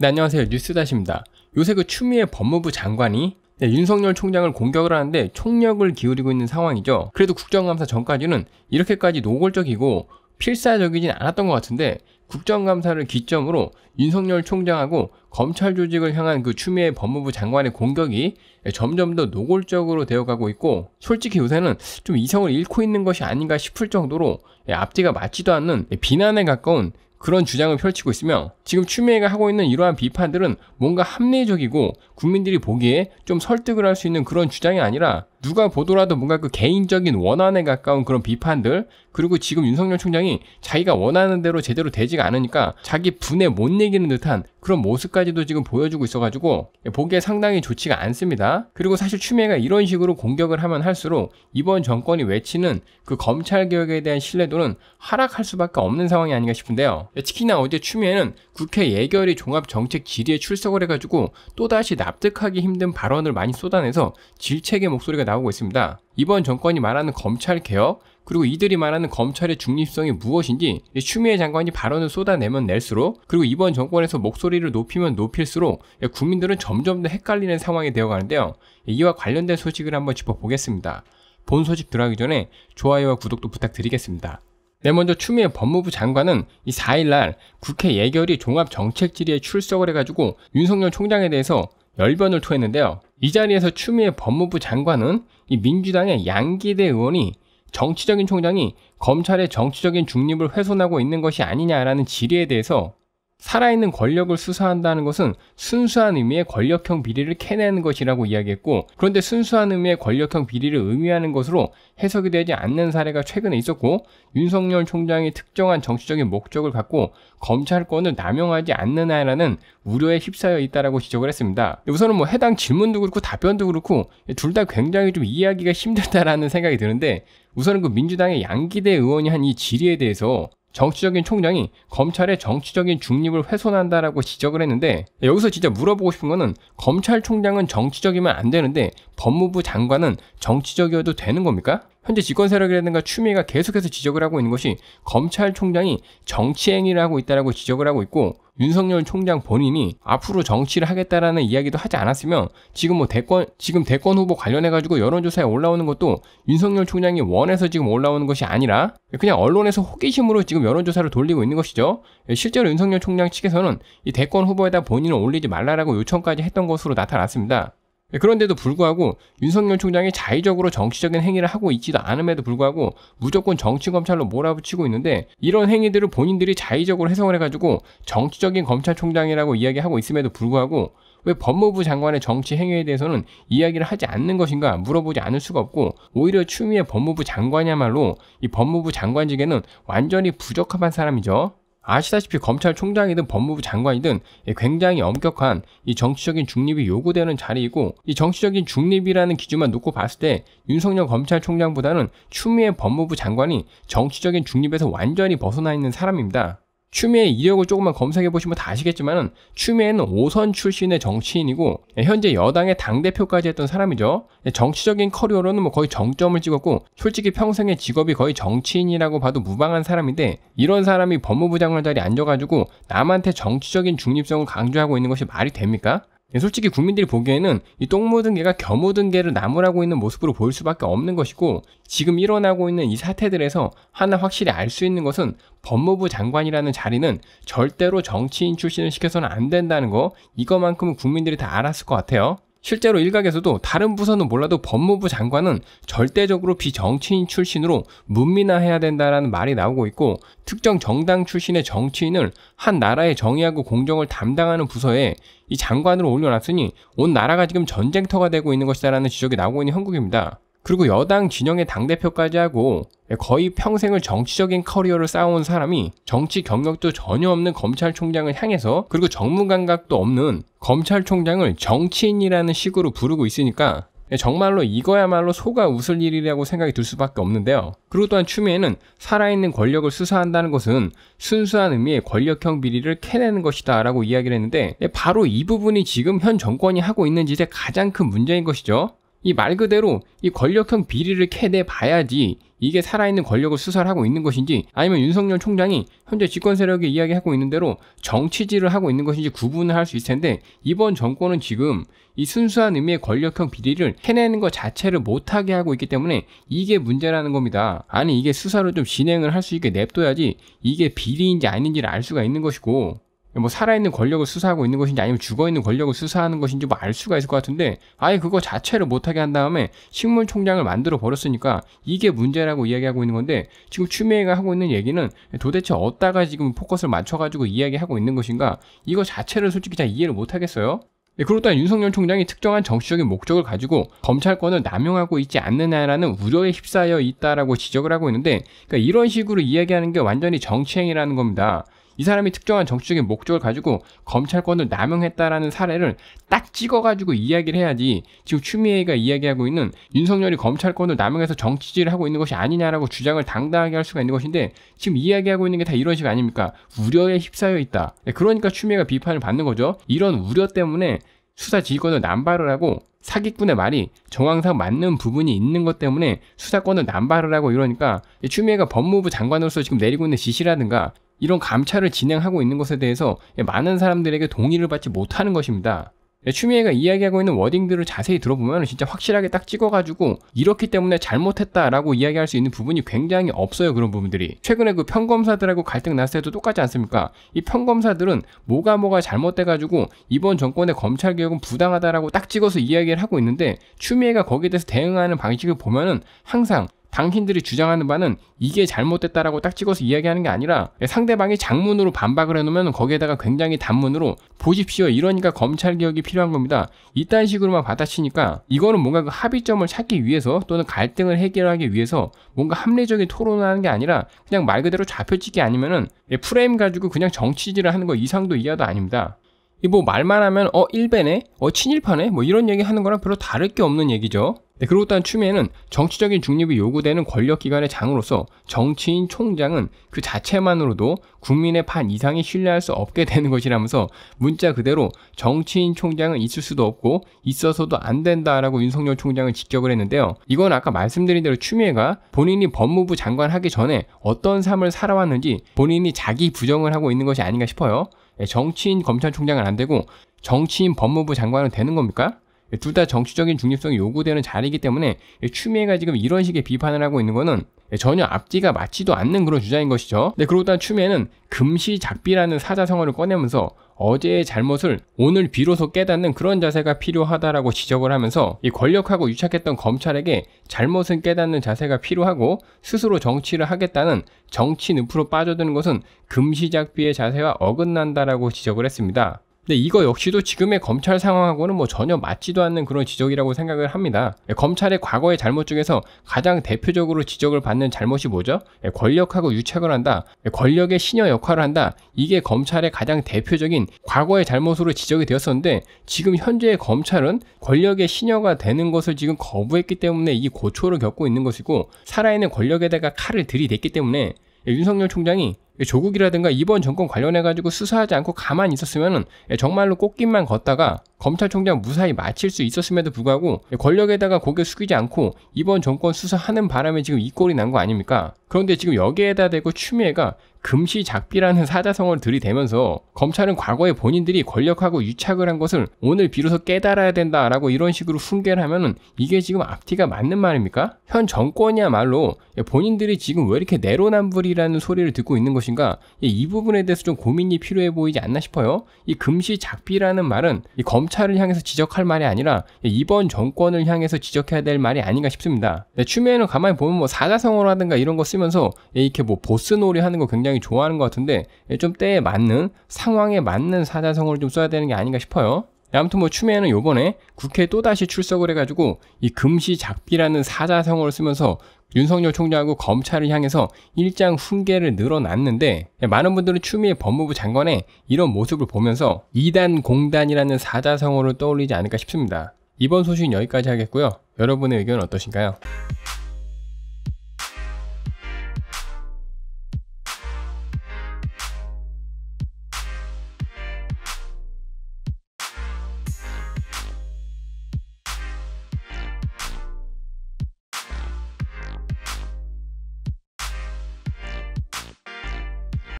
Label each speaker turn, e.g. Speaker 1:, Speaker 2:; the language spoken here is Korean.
Speaker 1: 네, 안녕하세요. 뉴스다시입니다. 요새 그 추미애 법무부 장관이 네, 윤석열 총장을 공격을 하는데 총력을 기울이고 있는 상황이죠. 그래도 국정감사 전까지는 이렇게까지 노골적이고 필사적이진 않았던 것 같은데 국정감사를 기점으로 윤석열 총장하고 검찰 조직을 향한 그 추미애 법무부 장관의 공격이 네, 점점 더 노골적으로 되어가고 있고 솔직히 요새는 좀 이성을 잃고 있는 것이 아닌가 싶을 정도로 네, 앞뒤가 맞지도 않는 네, 비난에 가까운 그런 주장을 펼치고 있으며 지금 추미애가 하고 있는 이러한 비판들은 뭔가 합리적이고 국민들이 보기에 좀 설득을 할 수 있는 그런 주장이 아니라 누가 보더라도 뭔가 그 개인적인 원한에 가까운 그런 비판들 그리고 지금 윤석열 총장이 자기가 원하는 대로 제대로 되지가 않으니까 자기 분에 못 내기는 듯한 그런 모습까지도 지금 보여주고 있어가지고 보기에 상당히 좋지가 않습니다. 그리고 사실 추미애가 이런 식으로 공격을 하면 할수록 이번 정권이 외치는 그 검찰 개혁에 대한 신뢰도는 하락할 수밖에 없는 상황이 아닌가 싶은데요. 특히나 어제 추미애는 국회 예결위 종합 정책 질의에 출석을 해가지고 또다시 납득하기 힘든 발언을 많이 쏟아내서 질책의 목소리가 나오고 있습니다. 이번 정권이 말하는 검찰 개혁 그리고 이들이 말하는 검찰의 중립성이 무엇인지 추미애 장관이 발언을 쏟아내면 낼수록 그리고 이번 정권에서 목소리를 높이면 높일수록 국민들은 점점 더 헷갈리는 상황이 되어가는데요. 이와 관련된 소식을 한번 짚어보겠습니다. 본 소식 들어가기 전에 좋아요와 구독도 부탁드리겠습니다. 네, 먼저 추미애 법무부 장관은 이 4일날 국회 예결위 종합정책질의에 출석을 해가지고 윤석열 총장에 대해서 열변을 토했는데요. 이 자리에서 추미애 법무부 장관은 이 민주당의 양기대 의원이 정치적인 총장이 검찰의 정치적인 중립을 훼손하고 있는 것이 아니냐라는 질의에 대해서 살아있는 권력을 수사한다는 것은 순수한 의미의 권력형 비리를 캐내는 것이라고 이야기했고 그런데 순수한 의미의 권력형 비리를 의미하는 것으로 해석이 되지 않는 사례가 최근에 있었고 윤석열 총장이 특정한 정치적인 목적을 갖고 검찰권을 남용하지 않는 하라는 우려에 휩싸여 있다라고 지적을 했습니다. 우선은 뭐 해당 질문도 그렇고 답변도 그렇고 둘 다 굉장히 좀 이해하기가 힘들다라는 생각이 드는데 우선은 그 민주당의 양기대 의원이 한 이 질의에 대해서 정치적인 총장이 검찰의 정치적인 중립을 훼손한다라고 지적을 했는데 여기서 진짜 물어보고 싶은 거는 검찰총장은 정치적이면 안 되는데 법무부 장관은 정치적이어도 되는 겁니까? 현재 집권 세력이라든가 추미애가 계속해서 지적을 하고 있는 것이 검찰총장이 정치행위를 하고 있다라고 지적을 하고 있고 윤석열 총장 본인이 앞으로 정치를 하겠다라는 이야기도 하지 않았으면 지금 뭐 대권 지금 대권 후보 관련해 가지고 여론조사에 올라오는 것도 윤석열 총장이 원해서 지금 올라오는 것이 아니라 그냥 언론에서 호기심으로 지금 여론조사를 돌리고 있는 것이죠. 예, 실제로 윤석열 총장 측에서는 이 대권 후보에다 본인을 올리지 말라라고 요청까지 했던 것으로 나타났습니다. 예, 그런데도 불구하고 윤석열 총장이 자의적으로 정치적인 행위를 하고 있지도 않음에도 불구하고 무조건 정치검찰로 몰아붙이고 있는데 이런 행위들을 본인들이 자의적으로 해석을 해가지고 정치적인 검찰총장이라고 이야기하고 있음에도 불구하고 왜 법무부 장관의 정치 행위에 대해서는 이야기를 하지 않는 것인가 물어보지 않을 수가 없고 오히려 추미애 법무부 장관이야말로 이 법무부 장관직에는 완전히 부적합한 사람이죠. 아시다시피 검찰총장이든 법무부 장관이든 예, 굉장히 엄격한 이 정치적인 중립이 요구되는 자리이고 이 정치적인 중립이라는 기준만 놓고 봤을 때 윤석열 검찰총장보다는 추미애 법무부 장관이 정치적인 중립에서 완전히 벗어나 있는 사람입니다. 추미애 이력을 조금만 검색해 보시면 다 아시겠지만은 추미애는 오선 출신의 정치인이고 예, 현재 여당의 당 대표까지 했던 사람이죠. 예, 정치적인 커리어로는 뭐 거의 정점을 찍었고 솔직히 평생의 직업이 거의 정치인이라고 봐도 무방한 사람인데 이런 사람이 법무부 장관 자리에 앉아가지고 남한테 정치적인 중립성을 강조하고 있는 것이 말이 됩니까? 예, 솔직히 국민들이 보기에는 이 똥모든개가 겨모든개를 나무라고 있는 모습으로 보일 수밖에 없는 것이고 지금 일어나고 있는 이 사태들에서 하나 확실히 알 수 있는 것은 법무부 장관이라는 자리는 절대로 정치인 출신을 시켜서는 안 된다는 거 이거만큼은 국민들이 다 알았을 것 같아요. 실제로 일각에서도 다른 부서는 몰라도 법무부 장관은 절대적으로 비정치인 출신으로 문민화해야 된다라는 말이 나오고 있고 특정 정당 출신의 정치인을 한 나라의 정의하고 공정을 담당하는 부서에 이 장관으로 올려놨으니 온 나라가 지금 전쟁터가 되고 있는 것이다라는 지적이 나오고 있는 형국입니다 그리고 여당 진영의 당대표까지 하고 예, 거의 평생을 정치적인 커리어를 쌓아온 사람이 정치 경력도 전혀 없는 검찰총장을 향해서 그리고 정무감각도 없는 검찰총장을 정치인이라는 식으로 부르고 있으니까 예, 정말로 이거야말로 소가 웃을 일이라고 생각이 들 수밖에 없는데요. 그리고 또한 추미애는 살아있는 권력을 수사한다는 것은 순수한 의미의 권력형 비리를 캐내는 것이다 라고 이야기를 했는데 예, 바로 이 부분이 지금 현 정권이 하고 있는 짓의 가장 큰 문제인 것이죠. 이말 그대로 이 권력형 비리를 캐내 봐야지 이게 살아있는 권력을 수사하고 있는 것인지 아니면 윤석열 총장이 현재 집권 세력이 이야기하고 있는 대로 정치질을 하고 있는 것인지 구분을 할 수 있을 텐데 이번 정권은 지금 이 순수한 의미의 권력형 비리를 캐내는것 자체를 못하게 하고 있기 때문에 이게 문제라는 겁니다. 아니 이게 수사를 좀 진행을 할 수 있게 냅둬야지 이게 비리인지 아닌지를 알 수가 있는 것이고 뭐 살아있는 권력을 수사하고 있는 것인지 아니면 죽어있는 권력을 수사하는 것인지 뭐 알 수가 있을 것 같은데 아예 그거 자체를 못하게 한 다음에 식물총장을 만들어 버렸으니까 이게 문제라고 이야기하고 있는 건데 지금 추미애가 하고 있는 얘기는 도대체 어디다가 지금 포커스를 맞춰가지고 이야기하고 있는 것인가 이거 자체를 솔직히 잘 이해를 못하겠어요 예, 그리고 또한 윤석열 총장이 특정한 정치적인 목적을 가지고 검찰권을 남용하고 있지 않느냐라는 우려에 휩싸여 있다라고 지적을 하고 있는데 그러니까 이런 식으로 이야기하는 게 완전히 정치행위라는 겁니다. 이 사람이 특정한 정치적인 목적을 가지고 검찰권을 남용했다라는 사례를 딱 찍어가지고 이야기를 해야지 지금 추미애가 이야기하고 있는 윤석열이 검찰권을 남용해서 정치질을 하고 있는 것이 아니냐라고 주장을 당당하게 할 수가 있는 것인데 지금 이야기하고 있는 게 다 이런 식 아닙니까? 우려에 휩싸여 있다. 예, 그러니까 추미애가 비판을 받는 거죠. 이런 우려 때문에 수사 지휘권을 남발을 하고 사기꾼의 말이 정황상 맞는 부분이 있는 것 때문에 수사권을 남발을 하고 이러니까 추미애가 법무부 장관으로서 지금 내리고 있는 지시라든가 이런 감찰을 진행하고 있는 것에 대해서 많은 사람들에게 동의를 받지 못하는 것입니다. 예, 추미애가 이야기하고 있는 워딩들을 자세히 들어보면 진짜 확실하게 딱 찍어가지고 이렇기 때문에 잘못했다라고 이야기할 수 있는 부분이 굉장히 없어요 그런 부분들이 최근에 그 평검사들하고 갈등 났을 때도 똑같지 않습니까 이 평검사들은 뭐가 뭐가 잘못돼가지고 이번 정권의 검찰개혁은 부당하다라고 딱 찍어서 이야기를 하고 있는데 추미애가 거기에 대해서 대응하는 방식을 보면은 항상 당신들이 주장하는 바는 이게 잘못됐다라고 딱 찍어서 이야기하는 게 아니라 상대방이 장문으로 반박을 해놓으면 거기에다가 굉장히 단문으로 보십시오 이러니까 검찰 개혁이 필요한 겁니다 이딴 식으로만 받아치니까 이거는 뭔가 그 합의점을 찾기 위해서 또는 갈등을 해결하기 위해서 뭔가 합리적인 토론을 하는 게 아니라 그냥 말 그대로 좌표찍기 아니면은 예, 프레임 가지고 그냥 정치질을 하는 거 이상도 이하도 아닙니다 이뭐 말만 하면 어 1배네 어 친일파네 뭐 이런 얘기 하는 거랑 별로 다를 게 없는 얘기죠 네, 그리고 또한 추미애는 정치적인 중립이 요구되는 권력기관의 장으로서 정치인 총장은 그 자체만으로도 국민의 반 이상이 신뢰할 수 없게 되는 것이라면서 문자 그대로 정치인 총장은 있을 수도 없고 있어서도 안 된다라고 윤석열 총장을 직격을 했는데요. 이건 아까 말씀드린 대로 추미애가 본인이 법무부 장관 하기 전에 어떤 삶을 살아왔는지 본인이 자기 부정을 하고 있는 것이 아닌가 싶어요. 네, 정치인 검찰총장은 안 되고 정치인 법무부 장관은 되는 겁니까? 둘다 정치적인 중립성이 요구되는 자리이기 때문에 추미애가 지금 이런 식의 비판을 하고 있는 거는 전혀 앞뒤가 맞지도 않는 그런 주장인 것이죠. 네, 그러고 난 추미애는 금시작비라는 사자성어를 꺼내면서 어제의 잘못을 오늘 비로소 깨닫는 그런 자세가 필요하다라고 지적을 하면서 이 권력하고 유착했던 검찰에게 잘못은 깨닫는 자세가 필요하고 스스로 정치를 하겠다는 정치 늪으로 빠져드는 것은 금시작비의 자세와 어긋난다라고 지적을 했습니다. 근데 이거 역시도 지금의 검찰 상황하고는 뭐 전혀 맞지도 않는 그런 지적이라고 생각을 합니다. 예, 검찰의 과거의 잘못 중에서 가장 대표적으로 지적을 받는 잘못이 뭐죠? 예, 권력하고 유착을 한다. 예, 권력의 신여 역할을 한다. 이게 검찰의 가장 대표적인 과거의 잘못으로 지적이 되었었는데 지금 현재의 검찰은 권력의 신여가 되는 것을 지금 거부했기 때문에 이 고초를 겪고 있는 것이고 살아있는 권력에다가 칼을 들이댔기 때문에 윤석열 총장이 조국이라든가 이번 정권 관련해가지고 수사하지 않고 가만히 있었으면 예, 정말로 꽃길만 걷다가 검찰총장 무사히 마칠 수 있었음에도 불구하고 예, 권력에다가 고개 숙이지 않고 이번 정권 수사하는 바람에 지금 이 꼴이 난 거 아닙니까? 그런데 지금 여기에다 대고 추미애가 금시작비라는 사자성어를 들이대면서 검찰은 과거에 본인들이 권력하고 유착을 한 것을 오늘 비로소 깨달아야 된다라고 이런 식으로 훈계를 하면은 이게 지금 앞뒤가 맞는 말입니까? 현 정권이야말로 본인들이 지금 왜 이렇게 내로남불이라는 소리를 듣고 있는 것인가 예, 이 부분에 대해서 좀 고민이 필요해 보이지 않나 싶어요. 이 금시작비라는 말은 이 검찰을 향해서 지적할 말이 아니라 예, 이번 정권을 향해서 지적해야 될 말이 아닌가 싶습니다. 네, 추미애는 가만히 보면 뭐 사자성어라든가 이런 거 쓰면서 예, 이렇게 뭐 보스놀이 하는 거 굉장히 굉장히 좋아하는 것 같은데 예, 좀 때에 맞는 상황에 맞는 사자성어를 좀 써야 되는 게 아닌가 싶어요. 예, 아무튼 뭐 추미애는 요번에 국회에 또다시 출석을 해가지고 이 금시작비라는 사자성어를 쓰면서 윤석열 총장하고 검찰을 향해서 일장 훈계를 늘어놨는데 예, 많은 분들은 추미애 법무부 장관의 이런 모습을 보면서 이단 공단이라는 사자성어를 떠올리지 않을까 싶습니다. 이번 소식 여기까지 하겠고요. 여러분의 의견 은 어떠신가요?